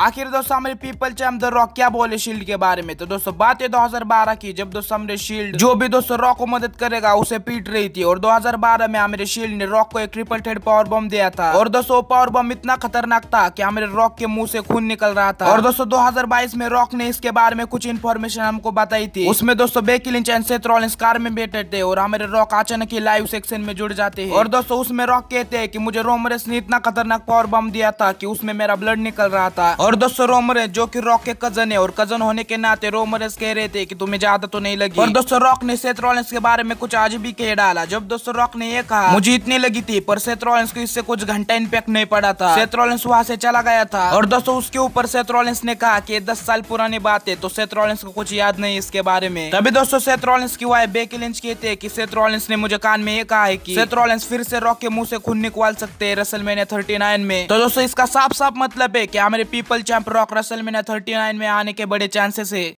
आखिर दोस्तों हमारे पीपल चैम द रॉक क्या बोले शील्ड के बारे में तो दोस्तों बात है 2012 की जब दोस्तों हमारे शील्ड जो भी दोस्तों रॉक को मदद करेगा उसे पीट रही थी और 2012 में हमारे शील्ड ने रॉक को एक ट्रिपल थ्रेड पावर बम दिया था और दोस्तों पावर बम इतना खतरनाक था कि हमारे रॉक के मुंह से खून निकल रहा था और दोस्तों दो में रॉक ने इसके बारे में कुछ इन्फॉर्मेशन हमको बताई थी उसमें दोस्तों बेकिल एंड सेथ्रोलिंस कार में बैठे थे और हमारे रॉक अचानक ही लाइव सेक्शन में जुड़ जाते हैं और दोस्तों उसमें रॉक कहते हैं की मुझे रोमरेस ने इतना खतरनाक पावर बम दिया था की उसमें मेरा ब्लड निकल रहा था और दोस्तों रोमरेस जो कि रॉक के कजन है और कजन होने के नाते रोमरेस कह रहे थे कि तुम्हें ज्यादा तो नहीं लगी और दोस्तों रॉक ने सेत रॉलेंस के बारे में कुछ आज भी कह डाला जब दोस्तों रॉक ने ये कहा मुझे इतनी लगी थी पर सेत रॉलेंस को इससे कुछ घंटा इम्पैक्ट नहीं पड़ा था सेत रॉलेंस वहाँ से चला गया था और दोस्तों उसके ऊपर सेत रॉलेंस ने कहा की दस साल पुरानी बात है तो सेत रॉलेंस को कुछ याद नहीं इसके बारे में तभी दोस्तों सेत रॉलेंस की वाइफ बेकी लिंच कहते हैं की सेत रॉलेंस ने मुझे कान में ये कहा है की सेत रॉलेंस फिर से रॉक के मुंह से खून निकाल सकते है रसल मैंने थर्टी में तो दोस्तों इसका साफ साफ मतलब है की हमारे पीपल वर्ल्ड चैंप रॉक रसल में थर्टी नाइन में आने के बड़े चांसेस है